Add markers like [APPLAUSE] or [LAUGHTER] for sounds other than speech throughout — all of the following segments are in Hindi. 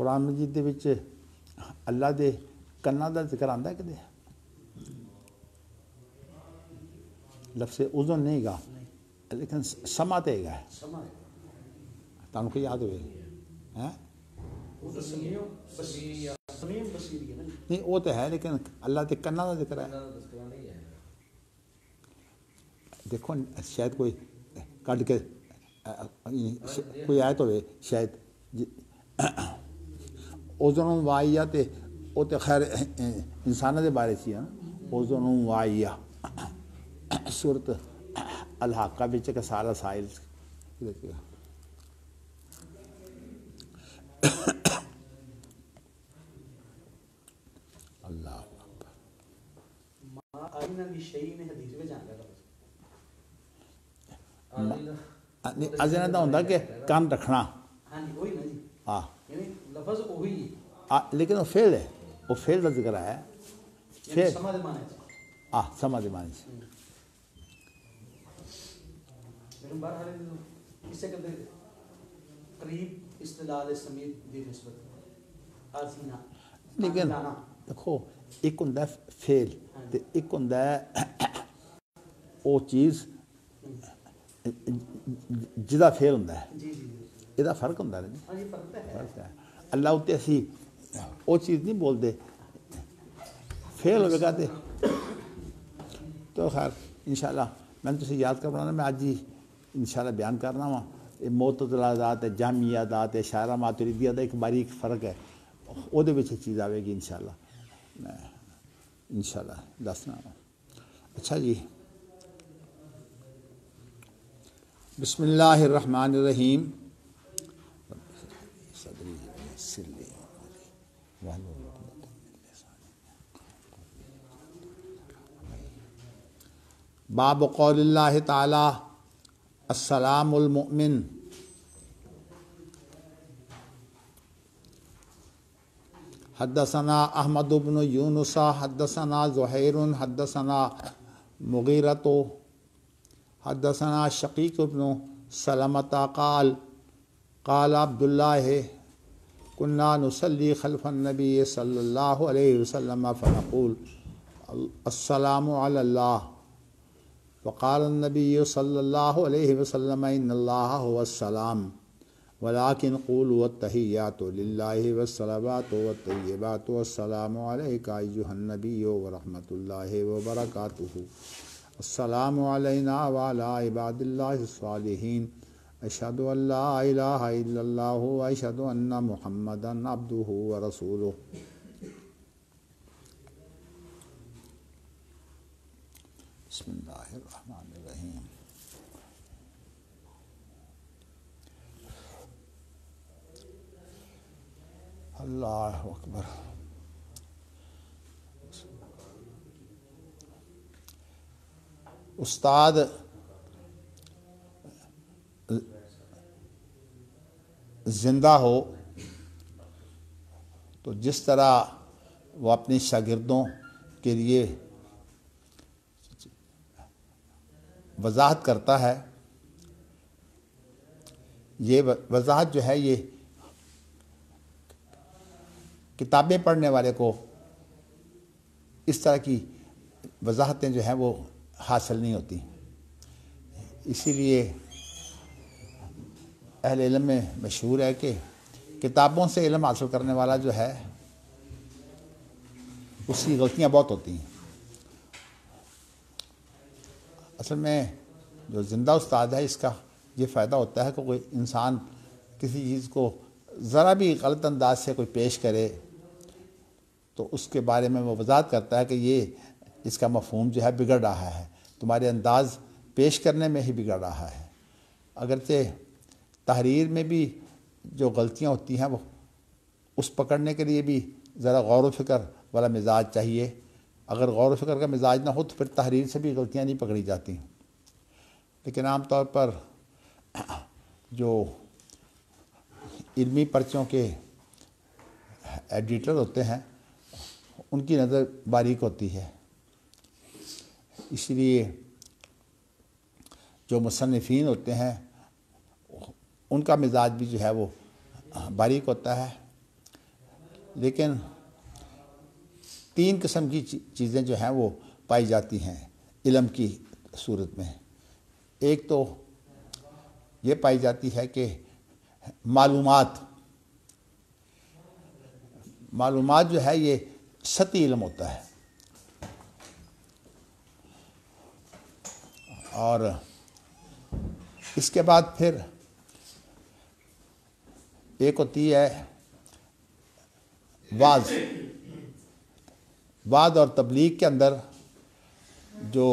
ਕੁਰਾਨ ਮਜੀਦ ਦੇ ਵਿੱਚ ਅੱਲਾ ਦੇ ਕੰਨਾਂ ਦਾ ਜ਼ਿਕਰ ਆਂਦਾ ਕਿਤੇ ਲਫ਼ਜ਼ ਉਜ਼ਨ ਨਹੀਂ ਗਾ ਲੇਕਿਨ ਸਮਾ ਤੇ ਹੈਗਾ ਤੁਹਾਨੂੰ ਕੀ ਯਾਦ ਹੋਵੇ ਹੈ ਨਹੀਂ ਉਹ ਤਾਂ ਹੈ ਲੇਕਿਨ ਅੱਲਾ ਦੇ ਕੰਨਾਂ ਦਾ ਜ਼ਿਕਰ ਹੈ ਦੇਖੋ ਸ਼ਾਇਦ ਕੋਈ ਕੱਢ ਕੇ ਕੋਈ ਆਇਤ ਹੋਵੇ ਸ਼ਾਇਦ ओज़ोन वाइया ते उते ख़ैर इंसान जे बारे थी विया ओज़ोन वाइया सूरत अलहाका विच के सारा साहिल अल्लाह अजन होंगे कान रखना हाँ ਬਸ ਉਹੀ ਲੇਕਿਨ ਉਹ ਫੇਲ ਹੈ ਉਹ ਫੇਲ ਦਾ ਜ਼ਿਕਰ ਆਇਆ ਫੇਲ ਸਮਾਂ ਦੇ ਮਾਨੇ ਆ ਸਮਾਂ ਦੇ ਮਾਨੇ ਲੇਕਿਨ ਬਾਹਰ ਹਾਲੇ ਕਿਸੇ ਕਦੇ ਕਰੀਬ ਇਸਤਲਾਹ ਦੇ ਸਮੀਤ ਦੀ ਨਿਸਬਤ ਆਸੀਨਾ ਲੇਕਿਨ ਦੇਖੋ ਇੱਕ ਹੁੰਦਾ ਫੇਲ ਤੇ ਇੱਕ ਹੁੰਦਾ ਉਹ ਚੀਜ਼ ਜਿਹਦਾ ਫੇਲ ਹੁੰਦਾ ਹੈ ਜੀ ਜੀ ਇਹਦਾ ਫਰਕ ਹੁੰਦਾ ਨਹੀਂ ਜੀ ਫਰਕ ਤਾਂ ਹੈ अल्लाह उत्ते सी वो चीज़ नहीं बोलते फेल हो गए तो खैर इन शाला मैंने तुझे याद करना ना मैं आज ही इन बयान कर रहा हूँ मोतलाजात है जामियादात है शायरा मातुरीदियात एक बारी एक फर्क है वो बच्चे चीज़ आएगी इन मैं इन दस दसना हूँ अच्छा जी बिस्मिल्लाहमान रहीम बाब कौल तसलामिन हदसना अहमद उबन यूनुसा हदसना ज़ुहैर हदसना मुगीरतो हदसना शकीक उबन सलमता काल काल अब्दुल्ला कुन्ना नसली खलफन नबी सल्लल्लाहु अलैहि वसल्लम फ़नकूल अस्सलाम अल्लाह वक़ाल नबी सल्ला वसलम वसलाम वलाकिन कूल व तहियात वसलबात व तयबात वसलामकाबी वरहमत वबरकत असलना वाला इबादिल्लासलिन अशद अल्ला अशद अन्ना महमदन अब्दू व रसूल बसमीम अल्लाह अकबर उस्ताद जिंदा हो तो जिस तरह वो अपने शागिर्दों के लिए वजाहत करता है ये वजाहत जो है ये किताबें पढ़ने वाले को इस तरह की वजाहतें जो हैं वो हासिल नहीं होती इसीलिए अहल इलम में मशहूर है कि किताबों से इलम हासिल करने वाला जो है उसकी गलतियाँ बहुत होती हैं असल में जो ज़िंदा उस्ताद है इसका ये फ़ायदा होता है कि कोई इंसान किसी चीज़ को ज़रा भी गलत अंदाज से कोई पेश करे तो उसके बारे में वो वजात करता है कि ये इसका मफहम जो है बिगड़ रहा है तुम्हारे अंदाज पेश करने में ही बिगड़ रहा है अगरचे तहरीर में भी जो गलतियाँ होती हैं वो उस पकड़ने के लिए भी ज़रा गौर वफिक्र वाला मिजाज चाहिए अगर गौर वफ़िक्र का मिजाज ना हो तो फिर तहरीर से भी गलतियाँ नहीं पकड़ी जाती लेकिन आम तौर पर [CLEARS THROAT] जो इलमी पर्चों के एडिटर होते हैं उनकी नज़र बारीक होती है इसलिए जो मुसनफिन होते हैं उनका मिजाज भी जो है वो बारीक होता है लेकिन तीन किस्म की चीज़ें जो हैं वो पाई जाती हैं इलम की सूरत में एक तो ये पाई जाती है कि मालूम मालूम जो है ये सती इलम होता है और इसके बाद फिर एक होती है वाज वाद और तबलीग के अंदर जो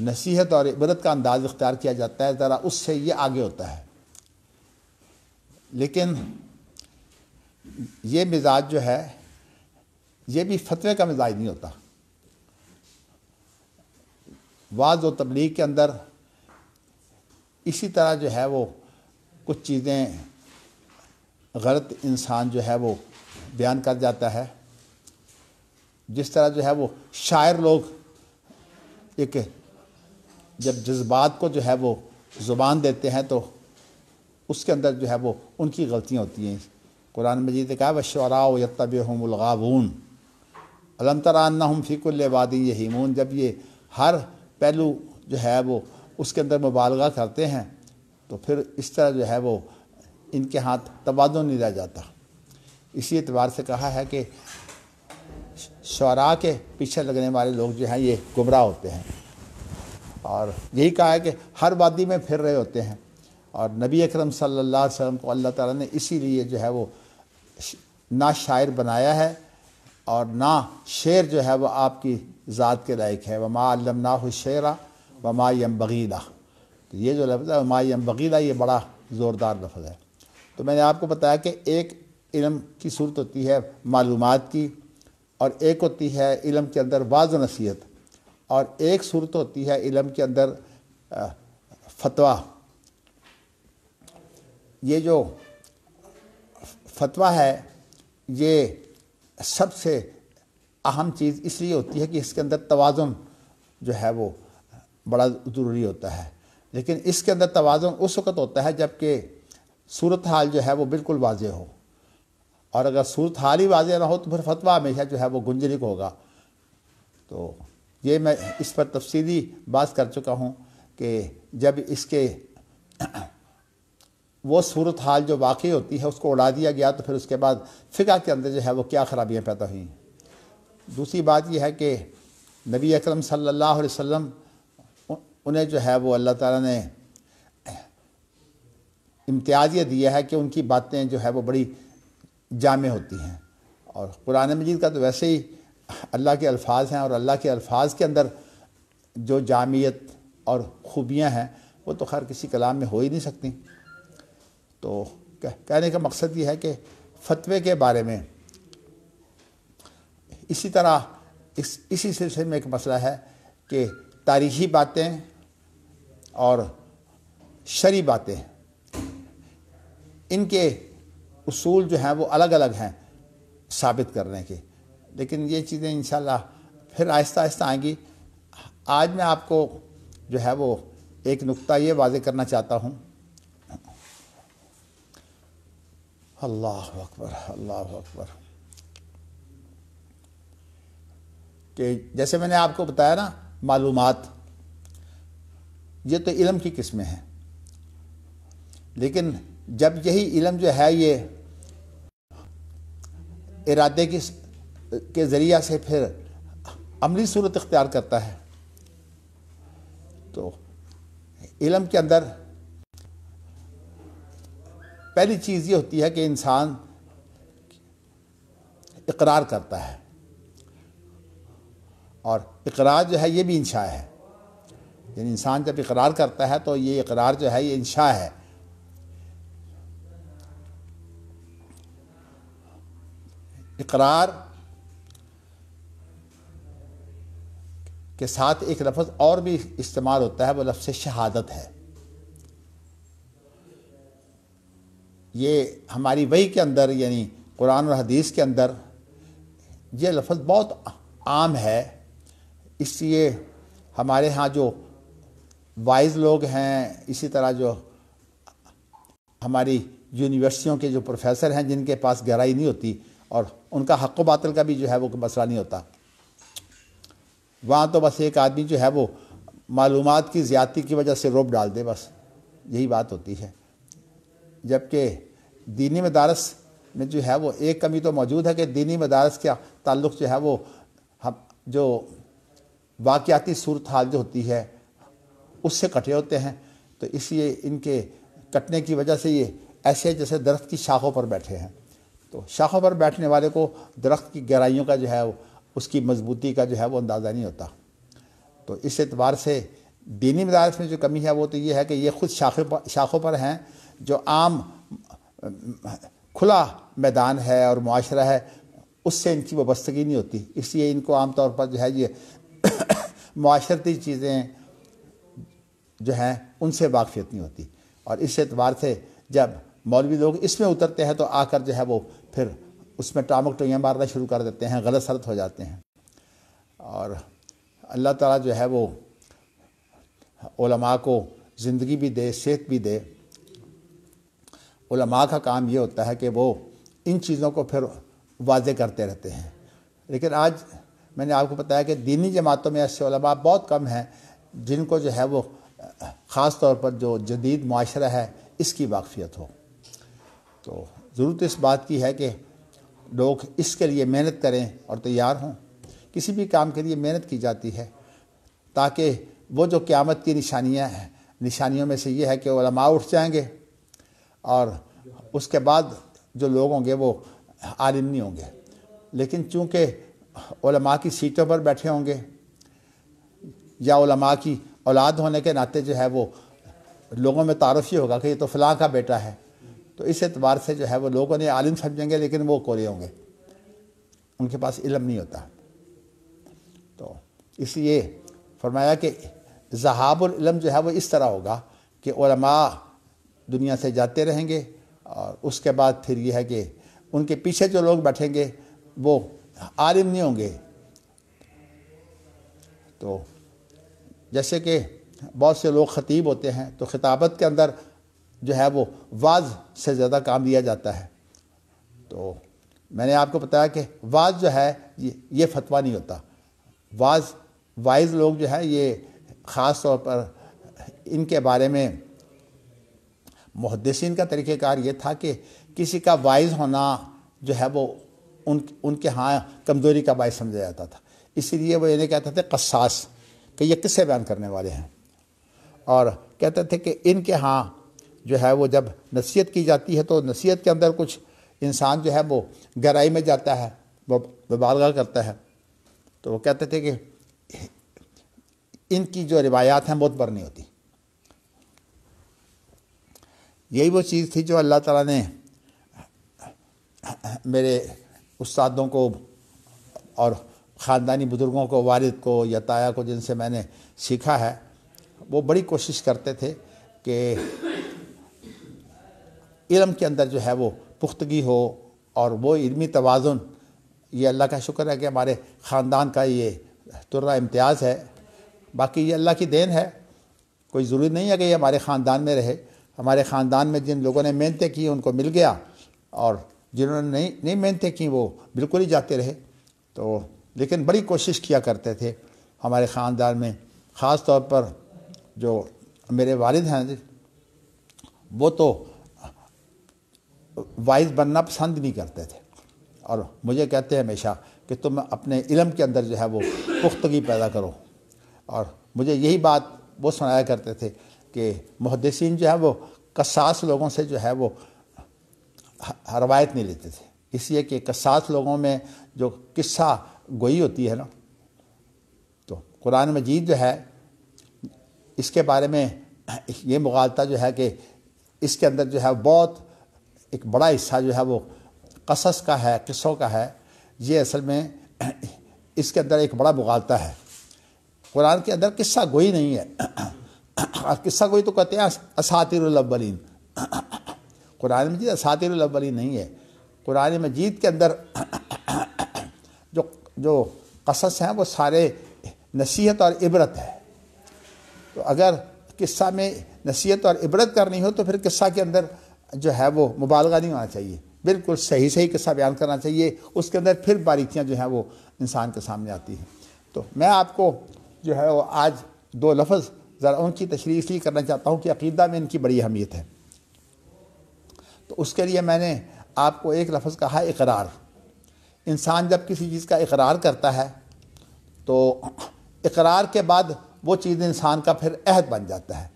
नसीहत और इबरत का अंदाज इख्तियार किया जाता है ज़रा उससे ये आगे होता है लेकिन ये मिजाज जो है ये भी फतवे का मिजाज नहीं होता वाज और तबलीग के अंदर इसी तरह जो है वो कुछ चीज़ें गलत इंसान जो है वो बयान कर जाता है जिस तरह जो है वो शायर लोग एक जब जज्बात को जो है वो ज़ुबान देते हैं तो उसके अंदर जो है वो उनकी गलतियाँ होती हैं कुरान मजीद ने कहा वशरा यतब हमलगाबून अलम तराना हम फ़िकुल वादी यहीमून जब ये हर पहलू जो है वो उसके अंदर मुबालगा करते हैं तो फिर इस तरह जो है वो इनके हाथ तोज़ुन नहीं रह जाता इसी एतबार से कहा है कि शरा के पीछे लगने वाले लोग जो हैं ये गुमराह होते हैं और यही कहा है कि हर वादी में फिर रहे होते हैं और नबी अकरम सल्लल्लाहु अलैहि वसल्लम को अल्लाह ताला ने इसीलिए जो है वो ना शायर बनाया है और ना शेर जो है वो आपकी ज़ात के लायक है वमा अलमना शेरा वमा यम बगीदा तो ये जो लफ्ज़ है वमा यम बगीदा ये बड़ा ज़ोरदार लफ्ज़ है तो मैंने आपको बताया कि एक इलम की सूरत होती है मालूम की और एक होती है इलम के अंदर वाज नसीहत और एक सूरत होती है इलम के अंदर फतवा ये जो फतवा है ये सबसे अहम चीज़ इसलिए होती है कि इसके अंदर तोज़ुन जो है वो बड़ा ज़रूरी होता है लेकिन इसके अंदर तोज़ुन उस वक़्त होता है जबकि सूरत हाल जो है वो बिल्कुल वाज हो और अगर सूरत ही वाजे ना हो तो फिर फतवा हमेशा जो है वो गुंजरिक होगा तो ये मैं इस पर तफसीली बात कर चुका हूँ कि जब इसके [CLEARS THROAT] वो सूरत हाल जो वाक़ होती है उसको उड़ा दिया गया तो फिर उसके बाद फ़िका के अंदर जो है वो क्या ख़राबियाँ पैदा हुई दूसरी बात यह है कि नबी अकरम सल्लल्लाहु अलैहि वसल्लम उन्हें जो है वो अल्लाह ताला ने [CLEARS THROAT] इम्तियाज़ ये दिया है कि उनकी बातें जो है वो बड़ी जाम होती हैं और कुरान मजीद का तो वैसे ही अल्लाह के अल्फाज हैं और अल्लाह के अल्फाज के अंदर जो जामियत और ख़ूबियाँ हैं वो तो खैर किसी कलाम में हो ही नहीं सकती तो कहने का मकसद ये है कि फतवे के बारे में इसी तरह इस इसी सिलसिले में एक मसला है कि तारीखी बातें और शरी बातें इनके उसूल जो हैं वो अलग अलग हैं साबित करने के लेकिन ये चीज़ें इन फिर आहिस्ता आहिस्ता आएंगी आज मैं आपको जो है वो एक नुक्ता ये वाजे करना चाहता हूँ अल्लाह अकबर अल्लाह अकबर कि जैसे मैंने आपको बताया ना मालूम ये तो इलम की किस्में हैं लेकिन जब यही इलम जो है ये इरादे की के ज़रिया से फिर अमली सूरत इख्तियार करता है तो इलम के अंदर पहली चीज़ ये होती है कि इंसान इकरार करता है और इकरार जो है ये भी इंशा है यानी इंसान जब इकरार करता है तो ये इकरार जो है ये इंशा है इकरार के साथ एक लफ्ज़ और भी इस्तेमाल होता है वो लफ्ज़ शहादत है ये हमारी वही के अंदर यानी कुरान और हदीस के अंदर ये लफ्ज़ बहुत आम है इसलिए हमारे यहाँ जो वाइज लोग हैं इसी तरह जो हमारी यूनिवर्सिटियों के जो प्रोफेसर हैं जिनके पास गहराई नहीं होती और उनका हक बातल का भी जो है वो मसला नहीं होता वहाँ तो बस एक आदमी जो है वो मालूम की ज़्यादती की वजह से रोप डाल दे बस यही बात होती है जबकि दीनी मदारस में जो है वो एक कमी तो मौजूद है कि दीनी मदारस का ताल्लुक़ जो है वो हम जो वाक़ाती सूरत हाल जो होती है उससे कटे होते हैं तो इसलिए इनके कटने की वजह से ये ऐसे जैसे दरख्त की शाखों पर बैठे हैं तो शाखों पर बैठने वाले को दरख्त की गहराइयों का जो है उसकी मजबूती का जो है वो अंदाज़ा नहीं होता तो इस एतबार से दीनी मदारस में जो कमी है वो तो ये है कि ये खुद शाखे पर शाखों पर हैं जो आम खुला मैदान है और माशरा है उससे इनकी वाबस्तगी नहीं होती इसलिए इनको आम तौर पर जो है ये [COUGHS] माशरती चीज़ें जो हैं उनसे वाकफियत नहीं होती और इस एतबार से जब मौलवी लोग इसमें उतरते हैं तो आकर जो है वो फिर उसमें टामक टोइयाँ तो मारना शुरू कर देते हैं गलत सलत हो जाते हैं और अल्लाह ताला जो है वो ओलमा को ज़िंदगी भी दे सेहत भी दे ओलमा का काम ये होता है कि वो इन चीज़ों को फिर वाजे करते रहते हैं लेकिन आज मैंने आपको बताया कि दीनी जमातों में ऐसे ओलमा बहुत कम हैं जिनको जो है वो ख़ास तौर पर जो जदीद माशरा है इसकी वाकफियत हो तो ज़रूरत इस बात की है कि लोग इसके लिए मेहनत करें और तैयार हों किसी भी काम के लिए मेहनत की जाती है ताकि वो जो क़्यामत की निशानियाँ हैं निशानियों में से ये है कि वलमा उठ जाएंगे और उसके बाद जो लोग होंगे वो आलिम नहीं होंगे लेकिन चूँकि ओलमा की सीटों पर बैठे होंगे या की औलाद होने के नाते जो है वो लोगों में तारफ़ ही होगा कि ये तो फ़लाँ का बेटा है तो इस एतबार से जो है वो लोग उन्हें आलिम समझेंगे लेकिन वो कोरे होंगे उनके पास इलम नहीं होता तो इसलिए फरमाया कि जहाबुलम जो है वो इस तरह होगा कि दुनिया से जाते रहेंगे और उसके बाद फिर यह है कि उनके पीछे जो लोग बैठेंगे वो आलिम नहीं होंगे तो जैसे कि बहुत से लोग ख़तीब होते हैं तो खिताबत के अंदर जो है वो वाज से ज़्यादा काम लिया जाता है तो मैंने आपको बताया कि वाज जो है ये ये फतवा नहीं होता वाज वाइज लोग जो है ये ख़ास तौर पर इनके बारे में मुहदसिन का तरीक़ेकार ये था कि किसी का वाइज होना जो है वो उन उनके यहाँ कमज़ोरी का बायस समझा जाता था इसीलिए वो इन्हें कहते थे कसास कि ये किससे बयान करने वाले हैं और कहते थे कि इनके यहाँ जो है वो जब नसीहत की जाती है तो नसीहत के अंदर कुछ इंसान जो है वो गहराई में जाता है वो मुबालगा करता है तो वो कहते थे कि इनकी जो रिवायात हैं बहुत बरनी होती यही वो चीज़ थी जो अल्लाह ताला ने मेरे उस्तादों को और ख़ानदानी बुज़ुर्गों को वारिद को या ताया को जिनसे मैंने सीखा है वो बड़ी कोशिश करते थे कि इलम के अंदर जो है वो पुख्तगी हो और वो इलमी तोज़ुन ये अल्लाह का शुक्र है कि हमारे ख़ानदान का ये तुर्रा इम्तियाज़ है बाकी ये अल्लाह की देन है कोई ज़रूरी नहीं है कि ये हमारे ख़ानदान में रहे हमारे ख़ानदान में जिन लोगों ने मेहनतें की उनको मिल गया और जिन्होंने नहीं नहीं मेहनतें की वो बिल्कुल ही जाते रहे तो लेकिन बड़ी कोशिश किया करते थे हमारे ख़ानदान में ख़ास तौर पर जो मेरे वालिद हैं वो तो वाइज बनना पसंद नहीं करते थे और मुझे कहते हैं हमेशा कि तुम अपने इलम के अंदर जो है वो पुख्तगी पैदा करो और मुझे यही बात वो सुनाया करते थे कि मुहदसिन जो है वो कसास लोगों से जो है वो रवायत नहीं लेते थे इसलिए कि कसास लोगों में जो किस्सा गोई होती है ना तो कुरान मजीद जो है इसके बारे में ये मुगालता जो है कि इसके अंदर जो है बहुत एक बड़ा हिस्सा जो है वो कसस का है किस्सों का है ये असल में इसके अंदर एक बड़ा मुगालता है कुरान के अंदर किस्सा गोई नहीं है किस्सा गोई तो कहते हैं असातिरवलिन कुरान मजीद असातिरवलिन नहीं है कुरान मजीद के अंदर जो जो कसस हैं वो सारे नसीहत और इबरत है तो अगर किस्सा में नसीहत और इबरत करनी हो तो फिर किस्सा के अंदर जो है वो मुबालगा नहीं होना चाहिए बिल्कुल सही सही किस्सा बयान करना चाहिए उसके अंदर फिर बारीकियाँ जो हैं वो इंसान के सामने आती हैं तो मैं आपको जो है वो आज दो लफ्ज़ ज़रा उनकी तशरी इसलिए करना चाहता हूँ कि अकीदा में इनकी बड़ी अहमियत है तो उसके लिए मैंने आपको एक लफ्ज़ कहा है इकरार इंसान जब किसी चीज़ का इकरार करता है तो इकरार के बाद वो चीज़ इंसान का फिर अहद बन जाता है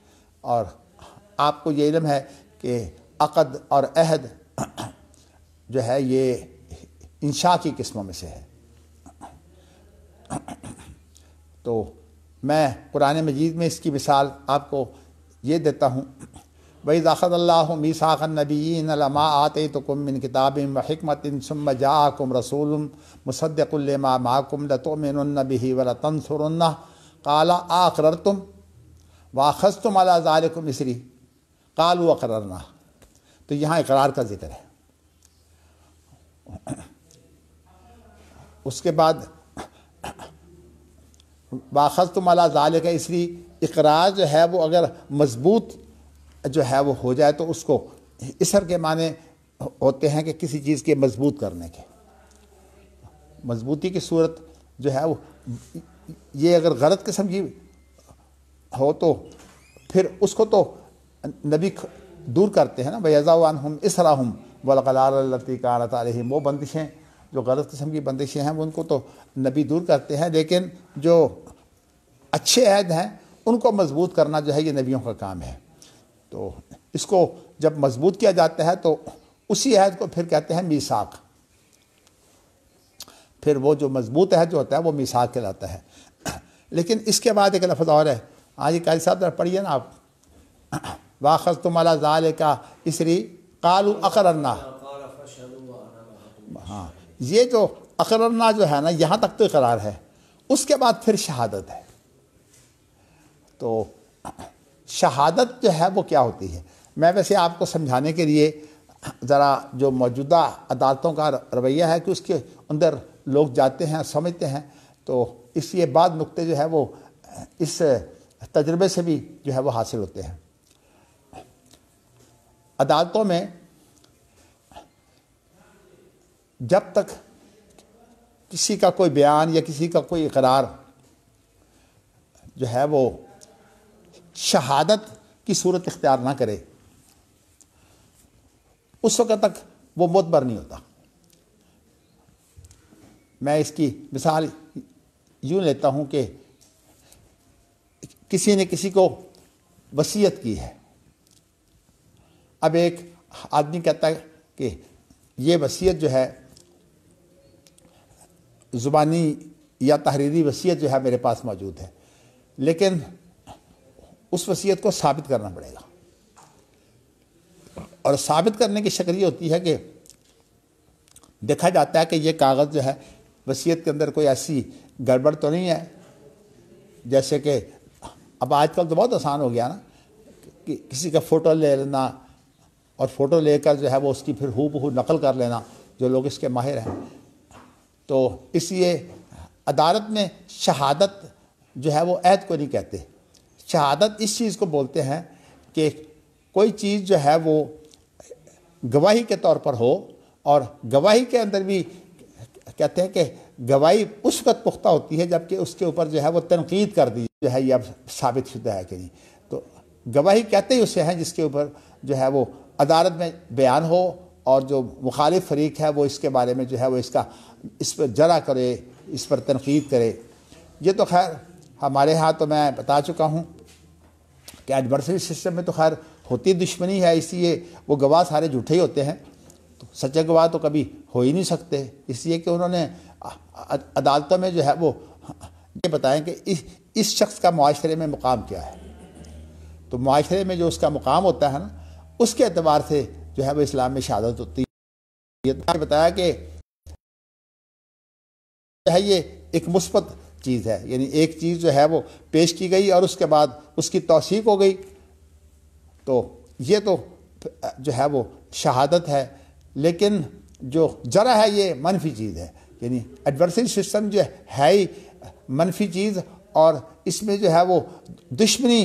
और आपको ये इलम है कि अक़द और अहद जो है ये इंशा की किस्मों में से है तो मैं कुरान मजीद में इसकी मिसाल आपको ये देता हूँ वही ज़ाखद अल्लाह मीसाख़न नबीन आते तो कुम इन किताब हमत सुम कुम रसूल मुसद्दकुल्लमा माकुम लतोमिनबी वलतनसरन्ना काला आकर तुम वाखस तुम अला ज़ालकुम मिसरी कालू अकरना तो यहाँ इकरार का जिक्र है उसके बाद बाखस तो माला जाल है इसलिए इकरार जो है वो अगर मजबूत जो है वो हो जाए तो उसको इसर के माने होते हैं कि किसी चीज़ के मजबूत करने के मजबूती की सूरत जो है वो ये अगर गलत किस्म की हो तो फिर उसको तो नबी दूर करते हैं ना वज़ावान हम इसरा हम वलगलारती कारत आलिम वो बंदिशें जो गलत किस्म की बंदिशें हैं उनको तो नबी दूर करते हैं लेकिन जो अच्छे ऐद हैं उनको मजबूत करना जो है ये नबियों का काम है तो इसको जब मजबूत किया जाता है तो उसी अहद को फिर कहते हैं मीसाक फिर वो जो मजबूत अहद जो होता है वो मीसाक कहलाता है लेकिन इसके बाद एक लफ्ज़ और है आज हाँ, ये काजी साहब पढ़िए ना आप वाखज तुम ज़ाल का इसरी कालू अकरना हाँ ये जो अकरना जो है ना यहाँ तक तो इकरार है उसके बाद फिर शहादत है तो शहादत जो है वो क्या होती है मैं वैसे आपको समझाने के लिए ज़रा जो मौजूदा अदालतों का रवैया है कि उसके अंदर लोग जाते हैं समझते हैं तो इसलिए बाद नुक्ते जो है वो इस तजर्बे से भी जो है वो हासिल होते हैं अदालतों में जब तक किसी का कोई बयान या किसी का कोई इकरार जो है वो शहादत की सूरत इख्तियार ना करे उस वक्त तक वो मोतबर नहीं होता मैं इसकी मिसाल यूँ लेता हूँ कि किसी ने किसी को वसीयत की है अब एक आदमी कहता है कि ये वसीयत जो है ज़ुबानी या तहरीरी वसीयत जो है मेरे पास मौजूद है लेकिन उस वसीयत को साबित करना पड़ेगा और साबित करने की शक्ल ये होती है कि देखा जाता है कि ये कागज़ जो है वसीयत के अंदर कोई ऐसी गड़बड़ तो नहीं है जैसे कि अब आजकल तो बहुत आसान हो गया ना कि किसी का फ़ोटो ले लेना और फ़ोटो लेकर जो है वो उसकी फिर हू बहू नकल कर लेना जो लोग इसके माहिर हैं तो इसलिए अदालत में शहादत जो है वो ऐद को नहीं कहते शहादत इस चीज़ को बोलते हैं कि कोई चीज़ जो है वो गवाही के तौर पर हो और गवाही के अंदर भी कहते हैं कि गवाही उस वक्त पुख्ता होती है जबकि उसके ऊपर जो है वो तनकीद कर दी जो है ये अब साबित शुदा है कि नहीं तो गवाही कहते ही उसे हैं जिसके ऊपर जो है वो अदालत में बयान हो और जो मुखालिफ फरीक है वो इसके बारे में जो है वो इसका इस पर जरा करे इस पर तनकीद करे ये तो खैर हमारे यहाँ तो मैं बता चुका हूँ कि एडवर्सरी सिस्टम में तो खैर होती दुश्मनी है इसलिए वो गवाह सारे झूठे ही होते हैं तो सच्चे गवाह तो कभी हो ही नहीं सकते इसलिए कि उन्होंने अदालतों में जो है वो ये बताएं कि इस इस शख्स का माशरे में मुकाम क्या है तो माशरे में जो उसका मुकाम होता है ना उसके अतबार से जो है वो इस्लाम में शहादत होती है तो बताया कि है ये एक मुस्बत चीज़ है यानी एक चीज़ जो है वो पेश की गई और उसके बाद उसकी तोसीक हो गई तो ये तो जो है वो शहादत है लेकिन जो जरा है ये मनफी चीज़ है यानी एडवर्सरी सिस्टम जो है ही मनफी चीज़ और इसमें जो है वो दुश्मनी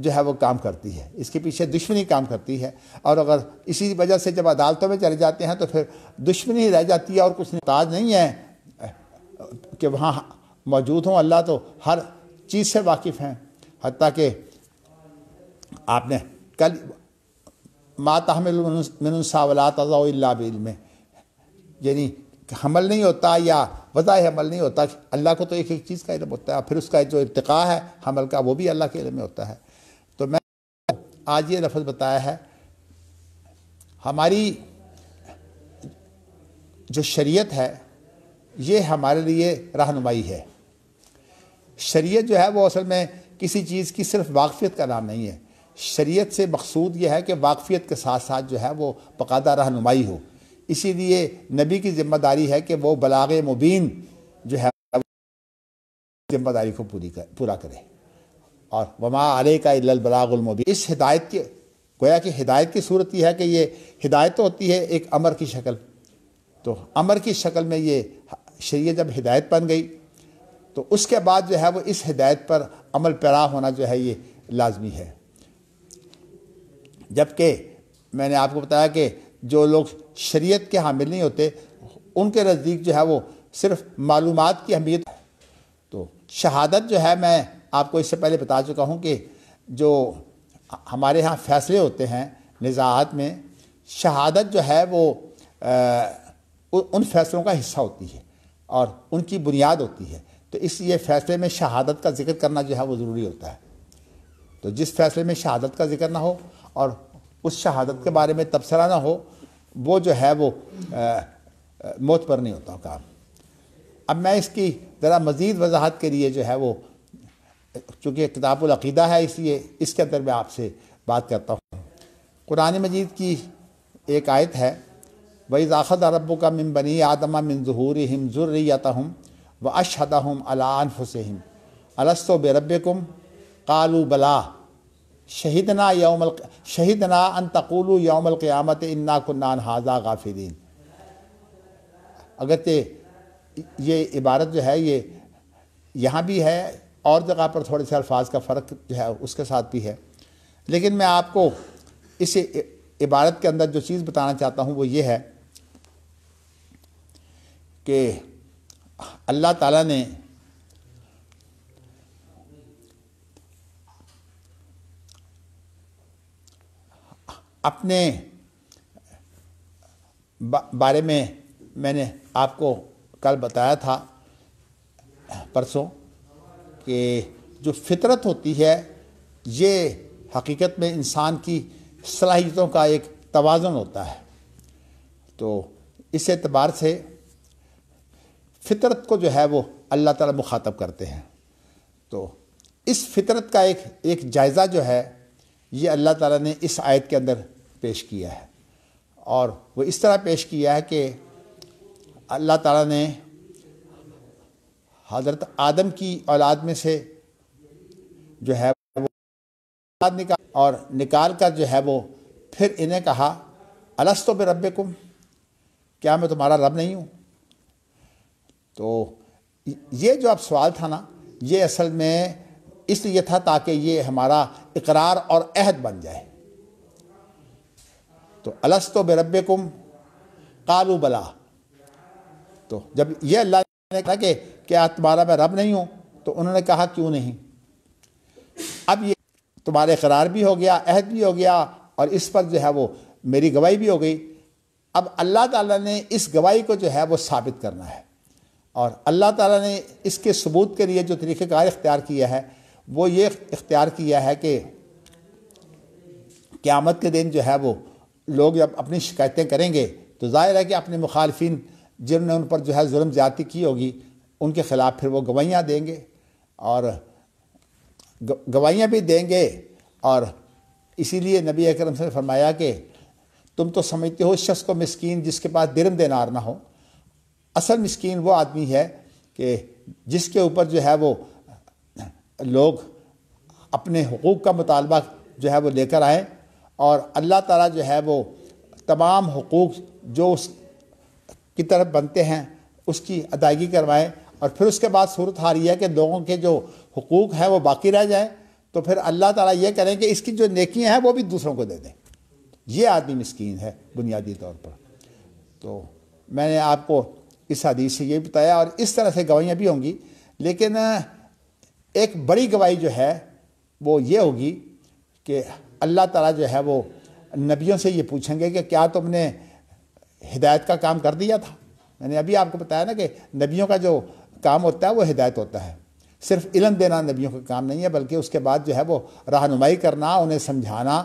जो है वो काम करती है इसके पीछे दुश्मनी काम करती है और अगर इसी वजह से जब अदालतों में चले जाते हैं तो फिर दुश्मनी रह जाती है और कुछ ताज नहीं है कि वहाँ मौजूद हों अल्लाह तो हर चीज़ से वाकिफ़ हैं हती कि आपने कल माता मिनसावलात में यानी हमल नहीं होता या वज़ा हमल नहीं होता अल्लाह को तो एक एक चीज़ का इलम होता है फिर उसका जो इरतका है हमल का वो भी अल्लाह के इलम में होता है आज ये लफ्ज़ बताया है हमारी जो शरीयत है ये हमारे लिए रहनुमाई है शरीयत जो है वो असल में किसी चीज़ की सिर्फ वाकफियत का नाम नहीं है शरीयत से मकसूद यह है कि वाकफियत के साथ साथ जो है वो बकायदा रहनुमाई हो इसीलिए नबी की जिम्मेदारी है कि वो बलाग मुबीन जो है जिम्मेदारी को पूरी कर पूरा करे और वमा आले का बलागुलमबी इस हिदायत की गोया कि हिदायत की सूरत यह है कि ये हिदायत तो होती है एक अमर की शक्ल तो अमर की शक्ल में ये शरीय जब हिदायत बन गई तो उसके बाद जो है वो इस हिदायत पर अमल पैरा होना जो है ये लाजमी है जबकि मैंने आपको बताया कि जो लोग शरीयत के हामिल नहीं होते उनके नज़दीक जो है वो सिर्फ मालूम की अहमियत तो शहादत जो है मैं आपको इससे पहले बता चुका हूँ कि जो हमारे यहाँ फैसले होते हैं निज़ात में शहादत जो है वो आ, उन फैसलों का हिस्सा होती है और उनकी बुनियाद होती है तो इस ये फैसले में शहादत का जिक्र करना जो है वो ज़रूरी होता है तो जिस फैसले में शहादत का जिक्र ना हो और उस शहादत के बारे में तबसरा ना हो वो जो है वो आ, मौत पर नहीं होता काम अब मैं इसकी ज़रा मज़ीद वजाहत के लिए जो है वो चूँकि किताबुल़ीदा है इसलिए इसके अंदर मैं आपसे बात करता हूँ कुरान मजीद की एक आयत है वही ज़ाखद अरबू का मम बनी आदमा मिन जहूर हम ज़ुर्रियत हम व अशद हम अलानफसम अलस्तो बेरबकुम कालू बला शहीदना योम शहीदना अन तकुल यौमल क़्यामत इन्ना कुन्नान हाजा गाफिदीन अगरचे ये इबारत जो है ये यहाँ भी है और जगह पर थोड़े से अल्फाज का फ़र्क जो है उसके साथ भी है लेकिन मैं आपको इस इबारत के अंदर जो चीज़ बताना चाहता हूँ वो ये है कि अल्लाह ताला ने अपने बारे में मैंने आपको कल बताया था परसों कि जो फितरत होती है ये हकीकत में इंसान की सलाहियतों का एक तोज़न होता है तो इस एतबार से फितरत को जो है वो अल्लाह ताला मुखातब करते हैं तो इस फितरत का एक एक जायज़ा जो है ये अल्लाह ताला ने इस आयत के अंदर पेश किया है और वो इस तरह पेश किया है कि अल्लाह ताला ने हज़रत आदम की औलाद में से जो है वो निकाल और निकाल कर जो है वो फिर इन्हें कहा अलस्त बे रब कुम क्या मैं तुम्हारा रब नहीं हूँ तो ये जो अब सवाल था ना ये असल में इसलिए था ताकि ये हमारा इकरार और अहद बन जाए तो अलस्त बे रब कुम कालू बला तो जब यह अल्लाह ने कहा कि क्या तुम्हारा मैं रब नहीं हूँ तो उन्होंने कहा क्यों नहीं अब ये तुम्हारे करार भी हो गया अहद भी हो गया और इस पर जो है वो मेरी गवाही भी हो गई अब अल्लाह ताला ने इस गवाही को जो है वो साबित करना है और अल्लाह ताला ने इसके सबूत के लिए जो तरीक़ार इख्तियार किया है वो ये इख्तियार किया है कि क़्यामत के दिन जो है वो लोग जब अपनी शिकायतें करेंगे तो ज़ाहिर है कि अपने मुखालफिन जिन्होंने उन पर जो है जुल्म ज़्यादती की होगी उनके ख़िलाफ़ फिर वो गवाहियाँ देंगे और गवाहियाँ भी देंगे और इसीलिए नबी अकरम से फरमाया कि तुम तो समझते हो शख्स को मिसकीन जिसके पास दिरम देनार ना हो असल मिसकीन वो आदमी है कि जिसके ऊपर जो है वो लोग अपने हकूक़ का मुतालबा जो है वो लेकर आएँ और अल्लाह ताला जो है वो तमाम हकूक़ जो उस की तरफ बनते हैं उसकी अदायगी करवाएं और फिर उसके बाद सूरत हारी है कि लोगों के जो हकूक़ हैं वो बाकी रह जाएँ तो फिर अल्लाह ताला ये करें कि इसकी जो नेकियां हैं वो भी दूसरों को दे दें ये आदमी मस्किन है बुनियादी तौर पर तो मैंने आपको इस हदीस से ये बताया और इस तरह से गवाहियाँ भी होंगी लेकिन एक बड़ी गवाही जो है वो ये होगी कि अल्लाह ताला जो है वो नबियों से ये पूछेंगे कि क्या तुमने हिदायत का काम कर दिया था मैंने अभी आपको बताया ना कि नबियों का जो काम होता है वो हिदायत होता है सिर्फ इलम देना नबियों का काम नहीं है बल्कि उसके बाद जो है वो रहनुमाई करना उन्हें समझाना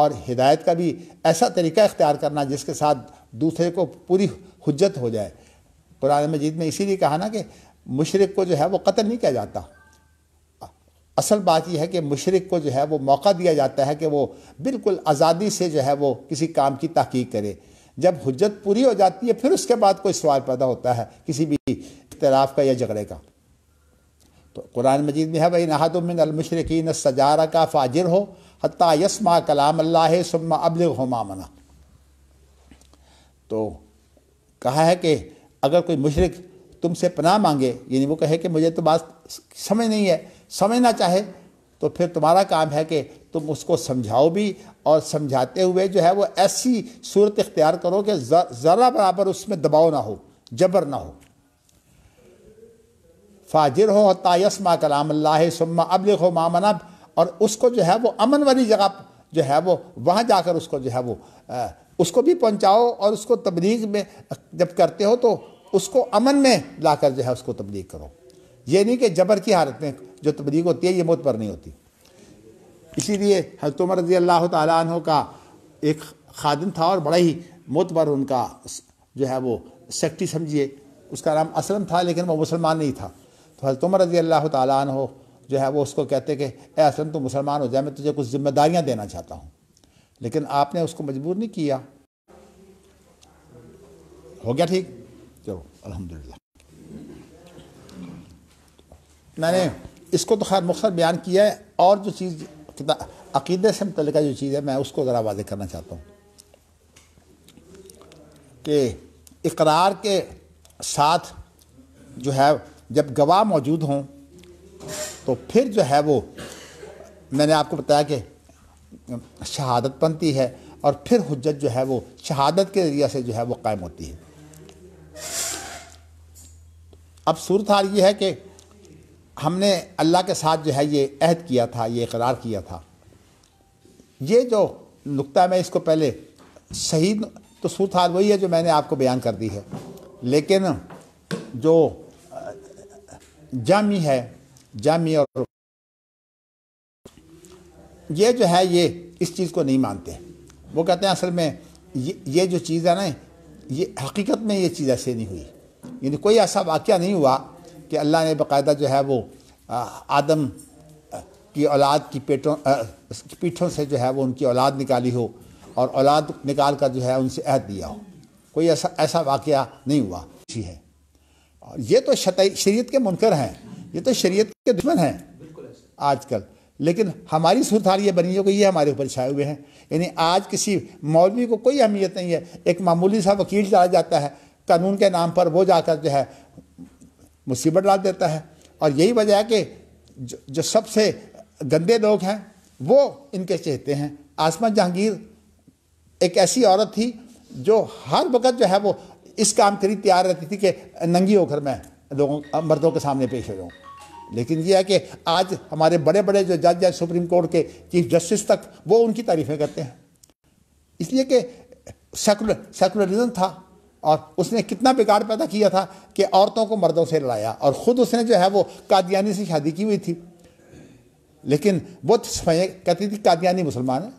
और हिदायत का भी ऐसा तरीका इख्तियार करना जिसके साथ दूसरे को पूरी हजत हो जाए कुरान मजीद में इसीलिए कहा ना कि मशरक को जो है वो कत्ल नहीं किया जाता असल बात यह है कि मशरक़ को जो है वो मौका दिया जाता है कि वो बिल्कुल आज़ादी से जो है वो किसी काम की तहकीक करे जब हजत पूरी हो जाती है फिर उसके बाद कोई सवाल पैदा होता है किसी भी इतराफ़ का या झगड़े का तो कुरान मजीद में है भाई नहादमिन अलमशरकिन सजारा का फाजिर हो हती यस्मा कलाम अल्लाह सुम्मा अबल मामना तो कहा है कि अगर कोई मशरक तुमसे पनाह मांगे यानी वो कहे कि मुझे तो बात समझ नहीं है समझना चाहे तो फिर तुम्हारा काम है कि तुम उसको समझाओ भी और समझाते हुए जो है वो ऐसी सूरत इख्तियार करो कि ज़रा बराबर उसमें दबाव ना हो जबर ना हो फाजिर हो मा कलाम अल्लाह सुम्मा अबलिग हो मनब और उसको जो है वो अमन वाली जगह जो है वो वहाँ जाकर उसको जो है वो आ, उसको भी पहुँचाओ और उसको तबलीग में जब करते हो तो उसको अमन में लाकर जो है उसको तबलीग करो ये नहीं कि जबर की हालत में जो तबलीग होती है ये पर नहीं होती इसीलिए हजरत उमर रजी अल्लाह तहों का एक खादिम था और बड़ा ही मोतबर उनका जो है वो सेक्टी समझिए उसका नाम असलम था लेकिन वो मुसलमान नहीं था तो हजरत उमर रजी अल्लाह तहों जो है वो उसको कहते कि ए असलम तो मुसलमान हो जाए मैं तुझे कुछ जिम्मेदारियाँ देना चाहता हूँ लेकिन आपने उसको मजबूर नहीं किया हो गया ठीक चलो अल्हम्दुलिल्लाह मैंने इसको तो खैर मुख्तर बयान किया है और जो चीज़ कितना अकीदे से मुतल जो चीज़ है मैं उसको ज़रा वाजे करना चाहता हूँ कि इकरार के साथ जो है जब गवाह मौजूद हों तो फिर जो है वो मैंने आपको बताया कि शहादत बनती है और फिर हजत जो है वो शहादत के ज़रिए से जो है वो कायम होती है अब सूरत हाल ये है कि हमने अल्लाह के साथ जो है ये अहद किया था ये इकरार किया था ये जो नुकता मैं इसको पहले सही तो सूरत हाल वही है जो मैंने आपको बयान कर दी है लेकिन जो जामी है जामी और ये जो है ये इस चीज़ को नहीं मानते वो कहते हैं असल में ये ये जो चीज़ है ना ये हकीकत में ये चीज़ ऐसे नहीं हुई यानी कोई ऐसा वाक़ नहीं हुआ कि अल्लाह ने बाकायदा जो है वो आदम की औलाद की पेटों पीठों से जो है वो उनकी औलाद निकाली हो और औलाद निकाल कर जो है उनसे अहद दिया हो कोई ऐसा ऐसा वाक़ नहीं हुआ है और ये तो शरीयत के मुनकर हैं ये तो शरीयत के दुश्मन हैं आजकल लेकिन हमारी सूरत हाल ये बनी है कि ये हमारे ऊपर छाए हुए हैं यानी आज किसी मौलवी को कोई अहमियत नहीं है एक मामूली सा वकील चला जाता है कानून के नाम पर वो जाकर जो है मुसीबत डाल देता है और यही वजह है कि जो, जो सबसे गंदे लोग हैं वो इनके चेहते हैं आसमा जहांगीर एक ऐसी औरत थी जो हर वक्त जो है वो इस काम के लिए तैयार रहती थी कि नंगी होकर मैं लोगों मर्दों के सामने पेश हो जाऊँ लेकिन यह है कि आज हमारे बड़े बड़े जो जज हैं सुप्रीम कोर्ट के चीफ जस्टिस तक वो उनकी तारीफें करते हैं इसलिए कि सेकुलर सेकुलरिज्म था और उसने कितना बिगाड़ पैदा किया था कि औरतों को मर्दों से लड़ाया और ख़ुद उसने जो है वो कादियानी से शादी की हुई थी लेकिन वो स्वयं कहती थी कादियानी मुसलमान है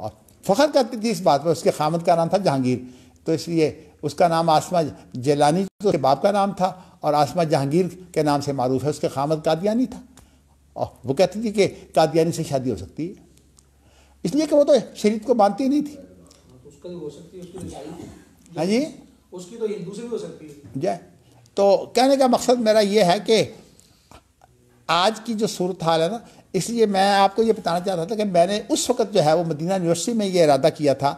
और फ़ख्र करती थी इस बात पर उसके खामद का नाम था जहांगीर तो इसलिए उसका नाम आसमा जेलानी तो उसके बाप का नाम था और आसमा जहांगीर के नाम से मरूफ है उसके खामद कादियानी था और वो कहती थी कि कादियानी से शादी हो सकती है इसलिए कि वो तो शरीत को मानती नहीं थी तो तो हाँ जी उसकी तो भी हो सकती है जय तो कहने का मकसद मेरा ये है कि आज की जो सूरत हाल है ना इसलिए मैं आपको ये बताना चाहता था कि मैंने उस वक्त जो है वो मदीना यूनिवर्सिटी में ये इरादा किया था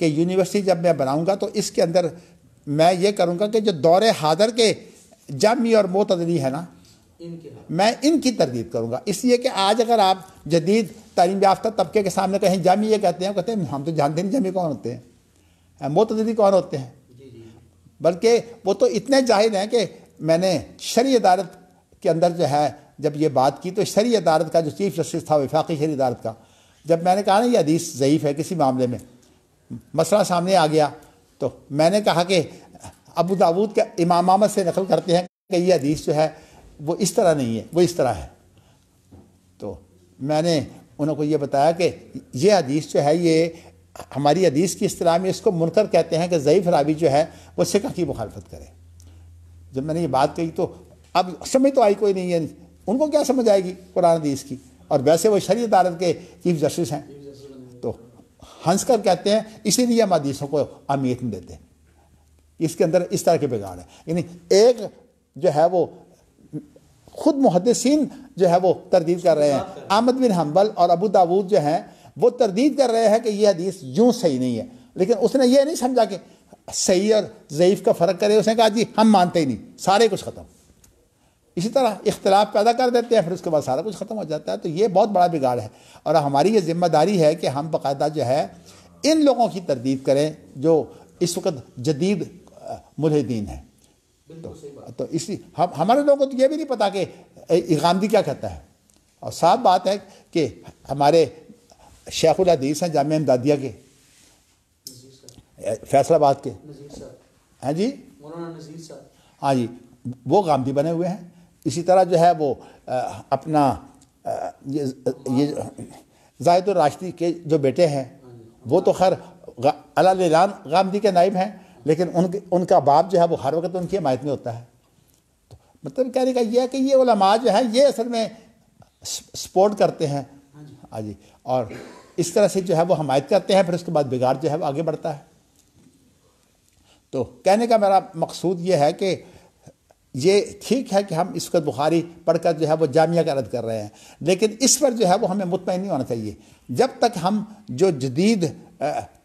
कि यूनिवर्सिटी जब मैं बनाऊंगा तो इसके अंदर मैं ये करूंगा कि जो दौरे हादर के जामी और मोतदरी है ना मैं इनकी तरदीद करूंगा इसलिए कि आज अगर आप जदीद तालीम याफ्ता तबके के सामने कहीं जामी ये कहते हैं कहते हैं हम तो जानते नहीं जामी कौन होते हैं कौन होते हैं बल्कि वो तो इतने जाहिर हैं कि मैंने शरी अदालत के अंदर जो है जब ये बात की तो शरी अदालत का जो चीफ जस्टिस था विफाक़ी शरी अदालत का जब मैंने कहा ना ये हदीस ज़यीफ़ है किसी मामले में मसला सामने आ गया तो मैंने कहा कि अबू दाऊद के इमाम अहमद से नकल करते हैं कि ये हदीस जो है वो इस तरह नहीं है वो इस तरह है तो मैंने उनको ये बताया कि ये हदीस जो है ये हमारी हदीस की असलाह में इसको मुनकर कहते हैं कि ज़यीफ़ रावी जो है वो सिका की मुखालफत करे जब मैंने ये बात कही तो अब समझ तो आई कोई नहीं है उनको क्या समझ आएगी कुरान हदीस की और वैसे वो शरीय अदालत के चीफ जस्टिस हैं तो हंसकर कहते हैं इसीलिए हम हदीसों को अहमियत नहीं देते इसके अंदर इस तरह के बिगाड़ है यानी एक जो है वो खुद मुहदसिन जो है वो तरदीद कर रहे हैं अहमद बिन हम्बल और अबू दाऊद जो हैं वो तरदीद कर रहे हैं कि यह हदीस यूं सही नहीं है लेकिन उसने ये नहीं समझा कि सही और ज़यीफ़ का फ़र्क करे उसने कहा जी हम मानते ही नहीं सारे कुछ ख़त्म इसी तरह इख्तलाफ पैदा कर देते हैं फिर उसके बाद सारा कुछ ख़त्म हो जाता है तो ये बहुत बड़ा बिगाड़ है और हमारी ये जिम्मेदारी है कि हम बाकायदा जो है इन लोगों की तरदीद करें जो इस वक्त जदीद मुलहदीन है तो, तो इसी हम हमारे लोगों को तो ये भी नहीं पता कि गांधी क्या कहता है और साफ बात है कि हमारे शेख उदीस हैं जाम दादिया के फैसलाबाद के हैं जी हाँ जी वो गांधी भी बने हुए हैं इसी तरह जो है वो आ, अपना आ, ये ये जायद राशदी के जो बेटे हैं हाँ वो तो खैर अलान गांधी के नायब हैं लेकिन उनके उनका बाप जो है वो हर वक्त उनकी हमायत में होता है तो मतलब कहने का यह है कि ये उलमा जो है ये असल में सपोर्ट करते हैं हाँ जी हाँ और इस तरह से जो है वो हमायत करते हैं फिर उसके बाद बिगाड़ जो है वो आगे बढ़ता है तो कहने का मेरा मकसूद ये है कि ये ठीक है कि हम इस वक्त बुखारी पढ़कर जो है वो जामिया का रद्द कर रहे हैं लेकिन इस पर जो है वो हमें मुतमिन नहीं होना चाहिए जब तक हम जो जदीद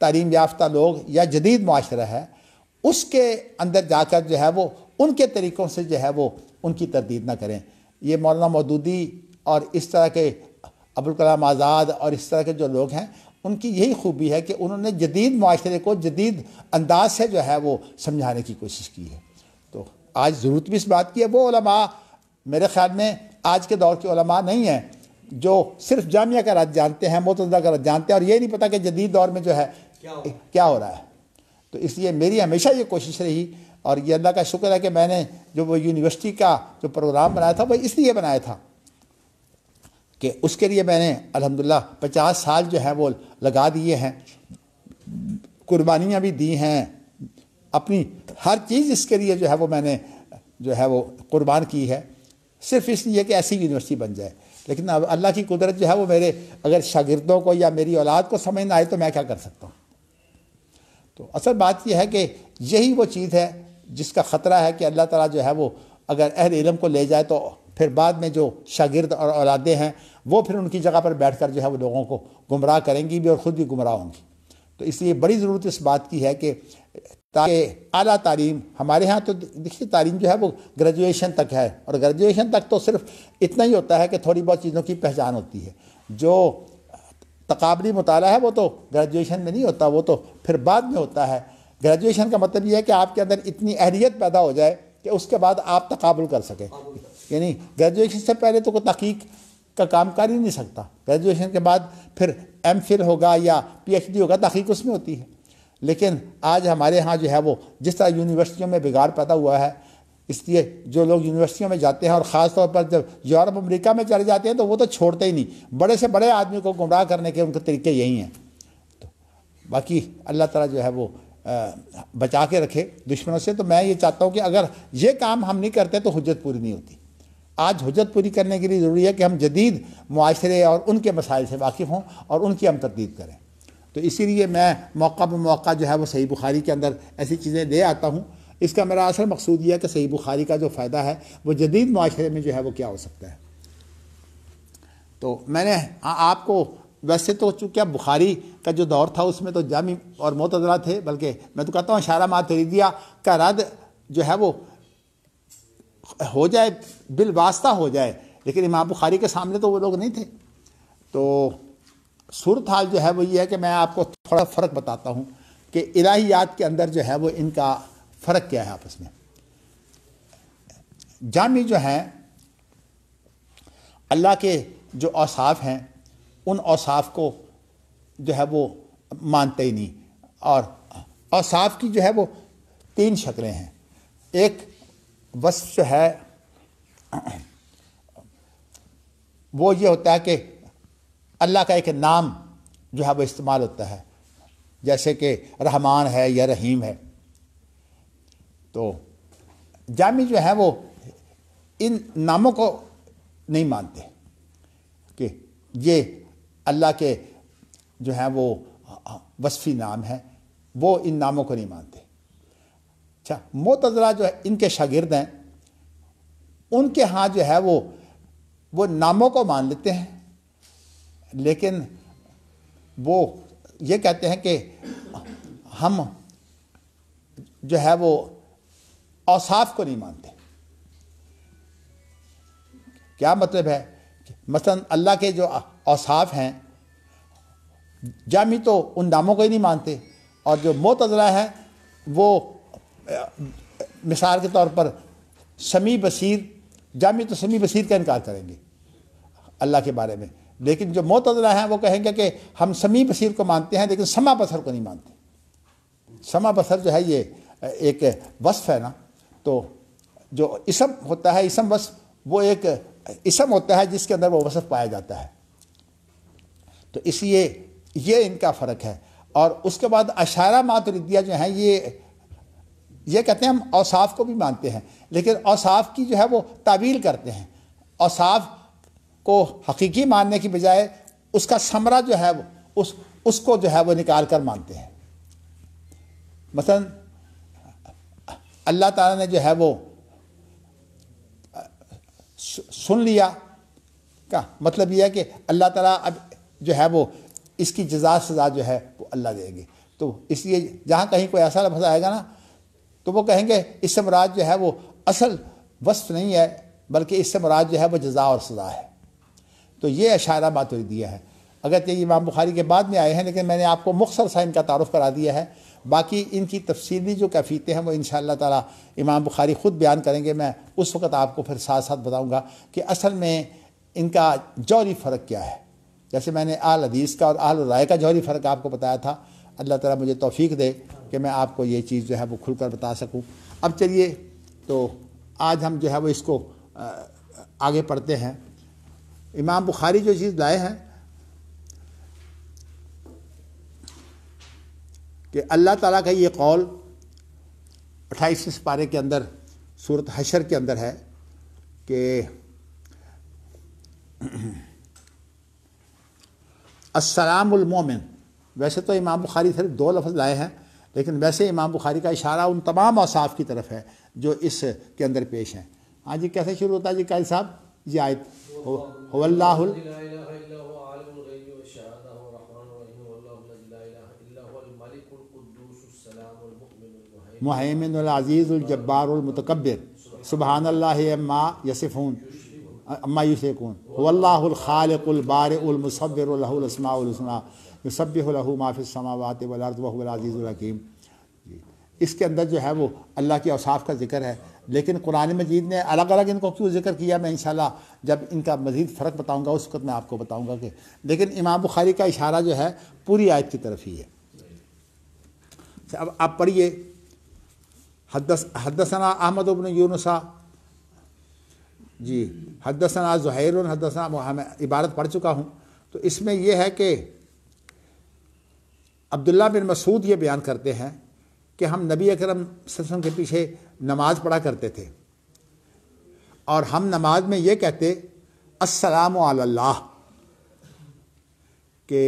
तालीम याफ्ता लोग या जदीद माशरा है उसके अंदर जाकर जो है वो उनके तरीक़ों से जो है वो उनकी तरदीद ना करें ये मौलाना मदूदी और इस तरह के अबुल कलाम आज़ाद और इस तरह के जो लोग हैं उनकी यही खूबी है कि उन्होंने जदीद माशरे को जदीद अंदाज से जो है वो समझाने की कोशिश की है तो आज ज़रूरत भी इस बात की है वो ओलमा मेरे ख्याल में आज के दौर के ओलमा नहीं हैं जो सिर्फ जामिया का राज जानते हैं मोतदा का राज जानते हैं और ये नहीं पता कि जदीद दौर में जो है क्या हो, क्या हो रहा है तो इसलिए मेरी हमेशा ये कोशिश रही और ये अल्लाह का शुक्र है कि मैंने जो वो यूनिवर्सिटी का जो प्रोग्राम बनाया था वो इसलिए बनाया था कि उसके लिए मैंने अलहमदिल्ला पचास साल जो है वो लगा दिए हैं कुर्बानियाँ भी दी हैं अपनी हर चीज़ इसके लिए जो है वो मैंने जो है वो कुर्बान की है सिर्फ इसलिए कि ऐसी यूनिवर्सिटी बन जाए लेकिन अब अल्लाह की कुदरत जो है वो मेरे अगर शागिर्दों को या मेरी औलाद को समझ ना आए तो मैं क्या कर सकता हूँ तो असल बात यह है कि यही वो चीज़ है जिसका ख़तरा है कि अल्लाह ताला जो है वो अगर अहल इलम को ले जाए तो फिर बाद में जो शागिर्द और औलादे हैं वो फिर उनकी जगह पर बैठ कर जो है वो लोगों को गुमराह करेंगी भी और ख़ुद भी गुमराह होंगी तो इसलिए बड़ी ज़रूरत इस बात की है कि ताकि अली तालीम हमारे यहाँ तो देखिए तालीम जो है वो ग्रेजुएशन तक है और ग्रेजुएशन तक तो सिर्फ इतना ही होता है कि थोड़ी बहुत चीज़ों की पहचान होती है जो तकाबली मुताल है वो तो ग्रेजुएशन में नहीं होता वो तो फिर बाद में होता है ग्रेजुएशन का मतलब ये है कि आपके अंदर इतनी अहलीत पैदा हो जाए कि उसके बाद आप तकबुल कर सकें यानी ग्रेजुएशन से पहले तो कोई तहकीक का काम कर ही नहीं सकता ग्रेजुएशन के बाद फिर एम फिल होगा या पीएचडी होगा तहकीक उसमें होती है लेकिन आज हमारे यहाँ जो है वो जिस तरह यूनिवर्सिटियों में बिगाड़ पैदा हुआ है इसलिए जो लोग यूनिवर्सिटियों में जाते हैं और ख़ास तौर पर जब यूरोप अमरीका में चले जाते हैं तो वो तो छोड़ते ही नहीं बड़े से बड़े आदमी को गुमराह करने के उनके तरीके यही हैं तो बाकी अल्लाह ताला जो है वो बचा के रखे दुश्मनों से तो मैं ये चाहता हूँ कि अगर ये काम हम नहीं करते तो हजत पूरी नहीं होती आज हजरत पूरी करने के लिए ज़रूरी है कि हम जदीद माशरे और उनके मसाइल से वाकिफ़ हों और उनकी हम तरदीद करें तो इसीलिए मैं मौका पर मौका जो है वो सही बुखारी के अंदर ऐसी चीज़ें दे आता हूँ इसका मेरा असल मकसूद यह है कि सही बुखारी का जो फ़ायदा है वो जदीद माशरे में जो है वो क्या हो सकता है तो मैंने आपको वैसे तो चूँकि अब बुखारी का जो दौर था उसमें तो जामी और मोतदरा थे बल्कि मैं तो कहता हूँ शारा मातरीदिया का रद जो है वो हो जाए बिल वास्ता हो जाए लेकिन इमाम बुखारी के सामने तो वो लोग नहीं थे तो सूरत हाल जो है वो ये है कि मैं आपको थोड़ा फ़र्क बताता हूँ कि इलाहियात के अंदर जो है वो इनका फ़र्क क्या है आपस में जामी जो हैं अल्लाह के जो औसाफ हैं उन औसाफ को जो है वो मानते ही नहीं और औसाफ की जो है वो तीन शक्लें हैं एक वस्फ जो है वो ये होता है कि अल्लाह का एक नाम जो है वो इस्तेमाल होता है जैसे कि रहमान है या रहीम है तो जामी जो है वो इन नामों को नहीं मानते कि ये अल्लाह के जो है वो वसफ़ी नाम है वो इन नामों को नहीं मानते अच्छा मोतजरा जो है इनके शागिर्द हैं उनके यहाँ जो है वो वो नामों को मान लेते हैं लेकिन वो ये कहते हैं कि हम जो है वो औसाफ को नहीं मानते क्या मतलब है मसलन अल्लाह के जो औसाफ हैं जामी तो उन नामों को ही नहीं मानते और जो मोतजरा है वो मिसाल के तौर पर शमी बशीर जामी तो शमी बशीर का इनकार करेंगे अल्लाह के बारे में लेकिन जो मोतदला हैं वो कहेंगे कि हम शमी बसीर को मानते हैं लेकिन समा बसर को नहीं मानते समा बसर जो है ये एक वसफ है ना तो जो इसम होता है इसम वसफ वो एक इसम होता है जिसके अंदर वो वसफ पाया जाता है तो इसलिए ये इनका फ़र्क है और उसके बाद अशारा मातुरिदिया जो हैं ये ये कहते हैं हम औसाफ को भी मानते हैं लेकिन औसाफ की जो है वो तावील करते हैं औसाफ को हकीकी मानने की बजाय उसका समरा जो है वो उस उसको जो है वो निकाल कर मानते हैं मसलन अल्लाह ताला ने जो है वो सुन लिया का मतलब यह है कि अल्लाह ताला अब जो है वो इसकी जजा सज़ा जो है वो अल्लाह देंगे तो इसलिए जहाँ कहीं कोई ऐसा लफ्ज़ आएगा ना तो वो कहेंगे इससे मराज जो है वो असल वस्फ नहीं है बल्कि इससे मराज जो है वह जजा और सजा है तो ये अशारा मातुरी दिया है अगर ये इमाम बुखारी के बाद में आए हैं लेकिन मैंने आपको मुख्तर सा इनका तारफ़ करा दिया है बाकी इनकी तफसीली जो कैफीतें हैं वो इन शाह इमाम बुखारी ख़ुद बयान करेंगे मैं उस वक्त आपको फिर साथ साथ बताऊँगा कि असल में इनका जौहरी फ़र्क क्या है जैसे मैंने आल हदीस का और आल राय का जौहरी फ़र्क आपको बताया था अल्लाह ताला मुझे तोफ़ी दे कि मैं आपको ये चीज़ जो है वो खुलकर बता सकूं अब चलिए तो आज हम जो है वो इसको आगे पढ़ते हैं इमाम बुखारी जो चीज़ लाए हैं कि अल्लाह ताला का ये कौल अट्ठाईसवें पारे के अंदर सूरत हशर के अंदर है कि [CLEARS THROAT] असलामोमिन वैसे तो इमाम बुखारी सिर्फ दो लफ्ज़ लाए हैं लेकिन वैसे इमाम बुखारी का इशारा उन तमाम असाफ की तरफ है जो इस के अंदर पेश हैं हाँ जी कैसे शुरू होता है जी काजी साहब ये आयत होल्लाहुल महमिन अज़ीज़ुलजब्बारमतकबिर सुबहान अम्मा यसफ़ून अम्मा यूसकून सबलहू माफ़ समावत वलार्द वलाजीज़ुलकीम जी इसके अंदर जो है वो अल्लाह के अवसाफ़ का जिक्र है लेकिन कुरान मजीद ने अलग अलग इनको क्यों जिक्र किया मैं इन जब इनका मज़ीद फ़र्क बताऊँगा उस वक्त मैं आपको बताऊँगा कि लेकिन इमाम बुखारी का इशारा जो है पूरी आयत की तरफ ही है अच्छा, अब आप पढ़िए हदस हदसना अहमद उबन यूनसा जी हदसना जहैर हदसना इबारत पढ़ चुका हूँ तो इसमें यह है कि अब्दुल्ला बिन मसूद ये बयान करते हैं कि हम नबी अकरम सल्लम के पीछे नमाज पढ़ा करते थे और हम नमाज में ये कहते अस्सलाम अल्लाह के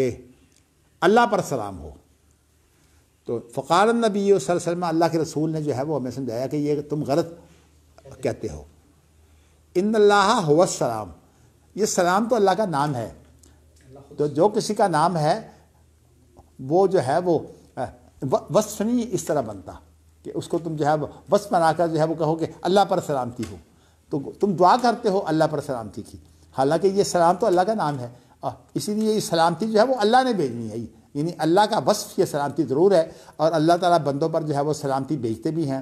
अल्लाह पर सलाम हो तो फ़कार नबी वसल्लम अल्लाह के रसूल ने जो है वो हमें समझाया कि ये तुम गलत कहते हो इन अल्लाह सलाम ये सलाम तो अल्लाह का नाम है तो जो किसी का नाम है वो जो है वो वस्फ नहीं इस तरह बनता कि उसको तुम जो है वो वस्फ बनाकर जो है वो कहो कि अल्लाह पर सलामती हो तो तुम दुआ करते हो अल्लाह पर सलामती की हालांकि ये सलाम तो अल्लाह का नाम है इसीलिए ये सलामती जो है वो अल्लाह ने भेजनी है यानी अल्लाह का वस्फ ये सलामती ज़रूर है और अल्लाह ताला बंदों पर जो है वो सलामती भेजते भी हैं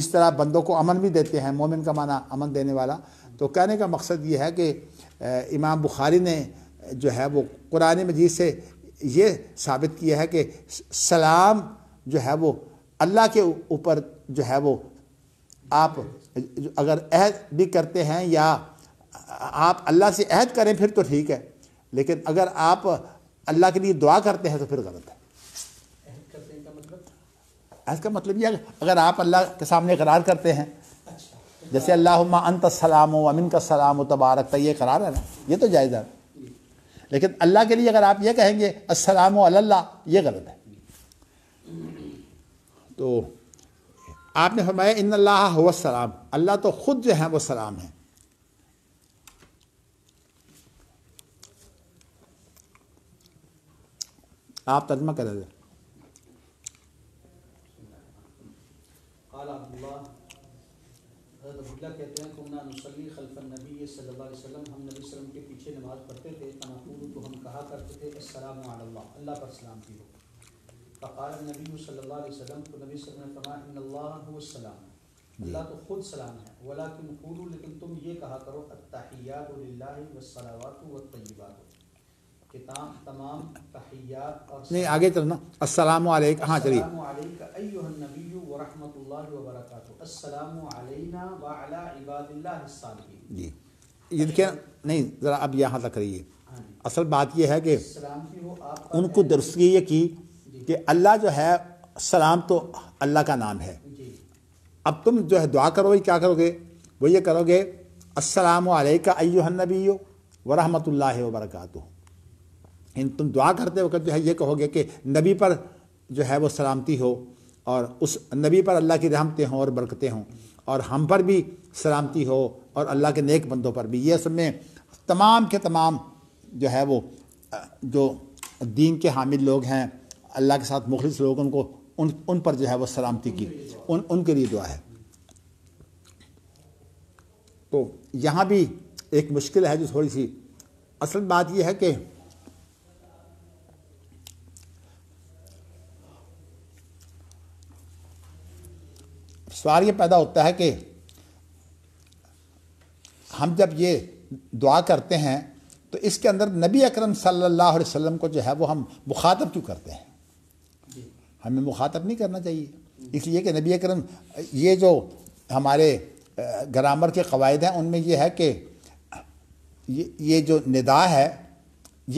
इस तरह बंदों को अमन भी देते हैं मोमिन का माना अमन देने वाला तो कहने का मकसद ये है कि इमाम बुखारी ने जो है वो कुरान मजीद से ये साबित किया है कि सलाम जो है वो अल्लाह के ऊपर जो है वो आप अगर अहद भी करते हैं या आप अल्लाह से अहद करें फिर तो ठीक है लेकिन अगर आप अल्लाह के लिए दुआ करते हैं तो फिर गलत है अहद मतलब? का मतलब ये अगर आप अल्लाह के सामने करार करते हैं अच्छा। जैसे अल्लाह अंत सलाम अमिन का सलाम तबारक ये करार है ना ये तो जायज़ा है लेकिन अल्लाह के लिए अगर आप ये कहेंगे असलम ये गलत है तो आपने फरमाया इन सलाम अल्लाह तो ख़ुद जो है वो सलाम है आप तर्जमा कर रहे कहते हैं सकते अस्सलाम अल्लाह पर सलामती हो फ़ाल नबी सल्ला वसम को नबी ने फरमासलाम अल्लाह तो खुद सलाम है वला तुम कूलू लेकिन तुम ये कहा करो अतहियात वसलावात व तयबात कि तमाम तहियात और नहीं आगे चलना अस्सलाम वालेकुम हाँ चलिए नबी व रहमतुल्लाहि व बरकातुहू अस्सलाम अलैना व अला इबादिल्लाह जी ये क्या नहीं ज़रा अब यहां तक रहिए असल बात यह है कि उनको दुरुस्ती ये की कि अल्लाह जो है सलाम तो अल्लाह का नाम है अब तुम जो है दुआ करोगे क्या करोगे वो ये करोगे अस्सलाम वालेका अय्युहनबी व व बरकातहू इन तुम दुआ करते वक्त जो है ये कहोगे कि नबी पर जो है वो सलामती हो और उस नबी पर अल्लाह की रहमतें हों और बरकतें हों और हम पर भी सलामती हो और अल्लाह के नेक बंदों पर भी ये सब में तमाम के तमाम जो है वो जो दीन के हामिद लोग हैं अल्लाह के साथ मुखलिस लोग उनको उन उन पर जो है वो सलामती की उन उनके लिए दुआ है तो यहाँ भी एक मुश्किल है जो थोड़ी सी असल बात यह है कि सवाल ये पैदा होता है कि हम जब ये दुआ करते हैं तो इसके अंदर नबी अकरम सल्लल्लाहु अलैहि वसल्लम को जो है वो हम मुखातब क्यों करते हैं हमें मुखातब नहीं करना चाहिए इसलिए कि नबी अकरम ये जो हमारे ग्रामर के कवायद हैं उनमें ये है कि ये ये जो निदा है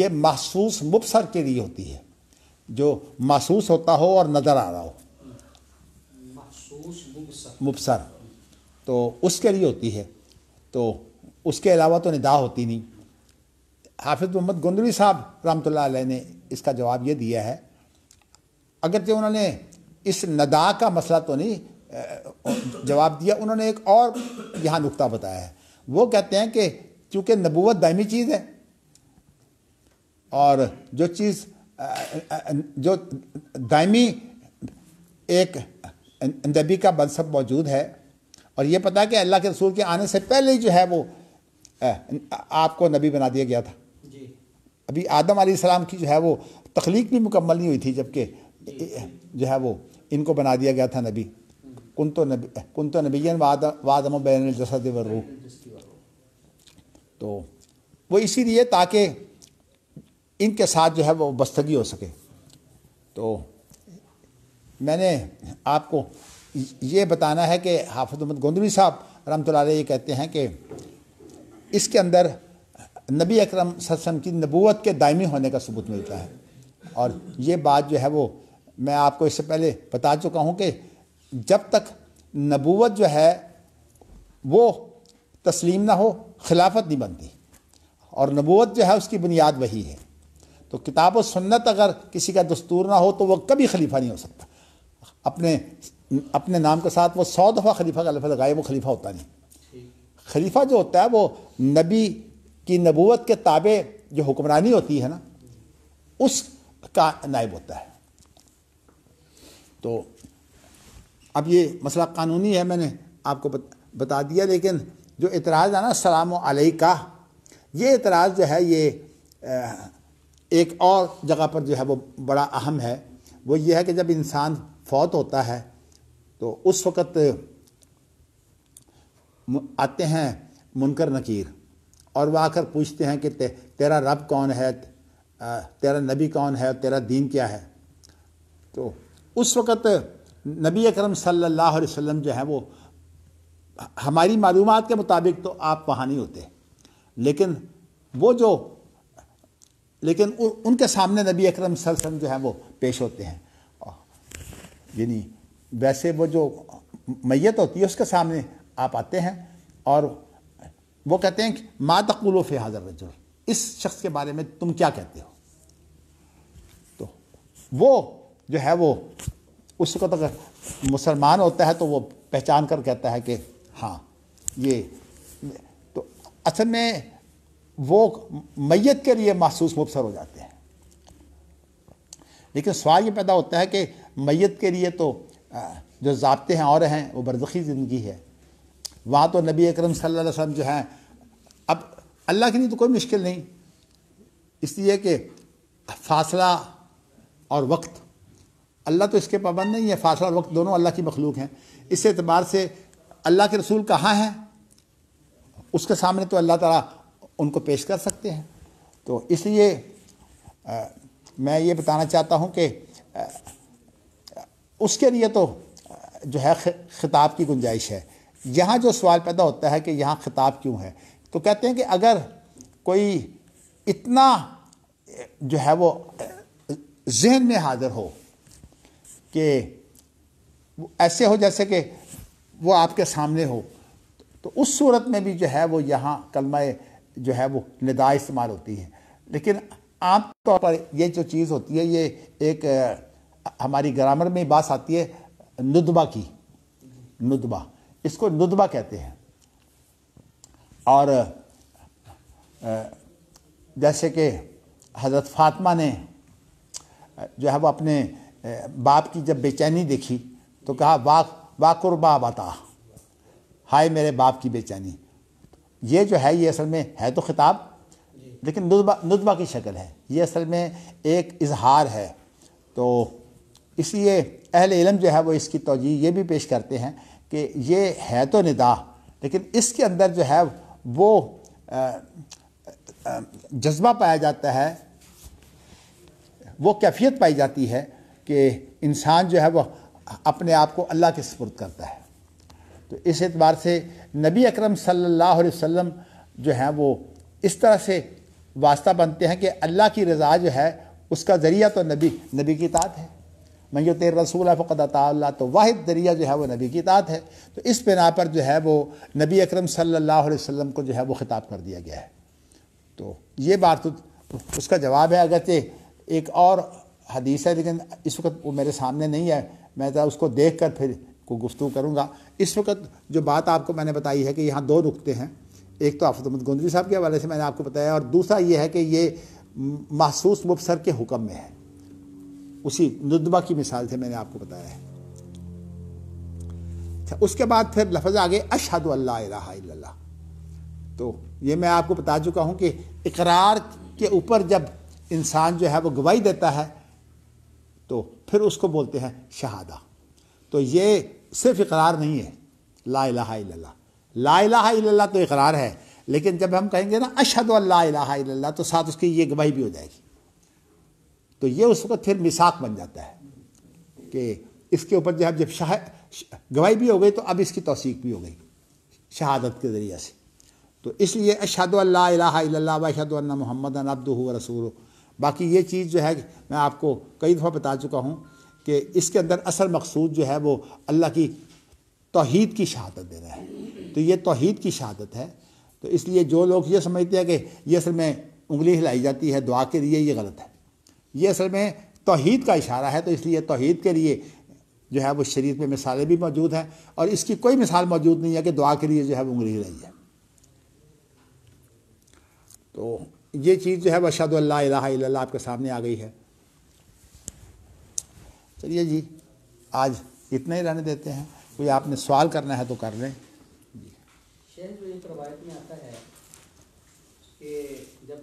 ये महसूस मुबसर के लिए होती है जो महसूस होता हो और नज़र आ रहा हो मुबसर तो उसके लिए होती है तो उसके अलावा तो निदा होती नहीं हाफिज़ मोहम्मद गोंदड़ी साहब रामतुल्ला ने इसका जवाब ये दिया है अगर जो उन्होंने इस नदा का मसला तो नहीं जवाब दिया उन्होंने एक और यहाँ नुकता बताया है वो कहते हैं कि चूँकि नबूत दायमी चीज़ है और जो चीज़ जो दायमी एक नबी का मनसब मौजूद है और ये पता है कि अल्लाह के रसूल के आने से पहले ही जो है वो आपको नबी बना दिया गया था अभी आदम सलाम की जो है वो तख्लीक भी मुकम्मल नहीं हुई थी जबकि जो है वो इनको बना दिया गया था नबी कुन तो नबी कुन तो नबीन वाद वादम बैन तो वो इसीलिए ताकि इनके साथ जो है वो बस्तगी हो सके तो मैंने आपको ये बताना है कि हाफिज अहमद गोंदवी साहब रमत ये कहते हैं कि इसके अंदर नबी अकरम सत्सम की नबूत के दायमी होने का सबूत मिलता है और ये बात जो है वो मैं आपको इससे पहले बता चुका हूँ कि जब तक नबूत जो है वो तस्लीम ना हो खिलाफत नहीं बनती और नबूत जो है उसकी बुनियाद वही है तो किताब और सुन्नत अगर किसी का दस्तूर ना हो तो वह कभी खलीफा नहीं हो सकता अपने अपने नाम के साथ वो सौ दफ़ा खलीफा का लफ लगाए वो खलीफा होता नहीं खलीफा जो होता है वो नबी कि नबूत के ताबे जो हुक्मरानी होती है ना उसका नायब होता है तो अब ये मसला कानूनी है मैंने आपको बता दिया लेकिन जो इतराज़ है ना सलाम का ये इतराज़ जो है ये एक और जगह पर जो है वो बड़ा अहम है वो ये है कि जब इंसान फौत होता है तो उस वक़्त आते हैं मुनकर नकीर और वह आकर पूछते हैं कि ते, तेरा रब कौन है तेरा नबी कौन है तेरा दीन क्या है तो उस वक़्त नबी अकरम सल्लल्लाहु अलैहि वसल्लम जो है वो हमारी मालूम के मुताबिक तो आप वहाँ नहीं होते लेकिन वो जो लेकिन उ, उनके सामने नबी अकरम सल्लम जो है वो पेश होते हैं यानी वैसे वो जो मैत होती है उसके सामने आप आते हैं और वो कहते हैं कि मा तकुल फ़े हाजर रजुल इस शख्स के बारे में तुम क्या कहते हो तो वो जो है वो उसको तो मुसलमान होता है तो वो पहचान कर कहता है कि हाँ ये तो असल में वो मैत के लिए महसूस मुबसर हो जाते हैं लेकिन सवाल ये पैदा होता है कि मैत के लिए तो जो जबते हैं और हैं वो बरदखी ज़िंदगी है वहाँ तो नबी अकरम सल्लल्लाहु अलैहि वसल्लम जो हैं अब अल्लाह के लिए तो कोई मुश्किल नहीं इसलिए कि फासला और वक्त अल्लाह तो इसके पाबंद नहीं है फासला और वक्त दोनों अल्लाह की मखलूक हैं इस एतबार से अल्लाह के रसूल कहाँ हैं उसके सामने तो अल्लाह ताला उनको पेश कर सकते हैं तो इसलिए मैं ये बताना चाहता हूँ कि उसके लिए तो जो है खिताब की गुंजाइश है यहाँ जो सवाल पैदा होता है कि यहाँ खिताब क्यों है तो कहते हैं कि अगर कोई इतना जो है वो जहन में हाजिर हो कि ऐसे हो जैसे कि वो आपके सामने हो तो उस सूरत में भी जो है वो यहाँ कलमा जो है वो निदा इस्तेमाल होती है लेकिन आम तौर पर ये जो चीज़ होती है ये एक हमारी ग्रामर में बात आती है नुदबा की नुदबा इसको दुदबा कहते हैं और जैसे कि हज़रत फातमा ने जो है वो अपने बाप की जब बेचैनी देखी तो कहा वाक वाकुरबा बता हाय मेरे बाप की बेचैनी ये जो है ये असल में है तो ख़िताब लेकिन नुदबा नुदबा की शक्ल है ये असल में एक इजहार है तो इसलिए अहल इलम जो है वो इसकी तोजी ये भी पेश करते हैं कि ये है तो निदा लेकिन इसके अंदर जो है वो जज्बा पाया जाता है वो कैफियत पाई जाती है कि इंसान जो है वह अपने आप को अल्लाह के सपुर्द करता है तो इस एतबार से नबी अकरम सल्लल्लाहु अलैहि वसल्लम जो हैं वो इस तरह से वास्ता बनते हैं कि अल्लाह की रज़ा जो है उसका ज़रिया तो नबी नबी की तात है मैं तेर रसूल है फ़कत अल्लाह तो वाहिद दरिया जो है वो नबी की तात है तो इस बिना पर जो है वो नबी अकरम सल्लल्लाहु अलैहि वसल्लम को जो है वो ख़िताब कर दिया गया है तो ये बात तो उसका जवाब है अगरचे एक और हदीस है लेकिन इस वक्त वो मेरे सामने नहीं है मैं ज़रा उसको देख कर फिर को गुफ्तु करूँगा इस वक्त जो बात आपको मैंने बताई है कि यहाँ दो नुकते हैं एक तो आफत अहमद गोंदरी साहब के हवाले से मैंने आपको बताया और दूसरा ये है कि ये महसूस मुबसर के हुक्म में है उसी नुदबा की मिसाल से मैंने आपको बताया है अच्छा उसके बाद फिर लफज आ गए अशहद अल्लाह तो ये मैं आपको बता चुका हूँ कि इकरार के ऊपर जब इंसान जो है वो गवाही देता है तो फिर उसको बोलते हैं शहादा तो ये सिर्फ इकरार नहीं है ला इला ला तो इकरार है लेकिन जब हम कहेंगे ना अशहद अल्लाह तो साथ उसकी ये गवाही भी हो जाएगी तो ये उस वक्त फिर मिसाक बन जाता है कि इसके ऊपर जो है जब शाह गवाही भी हो गई तो अब इसकी तोसीक भी हो गई शहादत के ज़रिए से तो इसलिए अशद अल्ला वशद मोहम्मद अब्दू रसूल बाकी ये चीज़ जो है मैं आपको कई दफ़ा बता चुका हूँ कि इसके अंदर असल मकसूद जो है वो अल्लाह की तोहद की शहादत दे रहा है तो ये तोहद की शहादत है तो इसलिए जो लोग ये समझते हैं कि ये असल में उंगली हिलाई जाती है दुआ के लिए ये गलत है ये असल में तोहद का इशारा है तो इसलिए तोहद के लिए जो है वो शरीर में मिसालें भी मौजूद हैं और इसकी कोई मिसाल मौजूद नहीं है कि दुआ के लिए जो है वो उंगली रही है तो ये चीज़ जो है वह आपके सामने आ गई है चलिए जी आज इतना ही रहने देते हैं कोई आपने सवाल करना है तो कर लें जी जो में आता है कि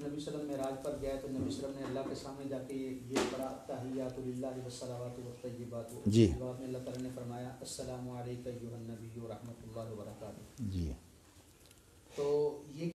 नबी सल्लम महराज पर गया तो नबी सलम ने अल्लाह के सामने जाके ये ये पढ़ा तहियातुल्लाह तो व वतय्यबात जी जवाब में अल्लाह ताला ने फरमाया अस्सलाम वालेकुम नबी व रहमतुल्लाहि व बरकातहू जी तो ये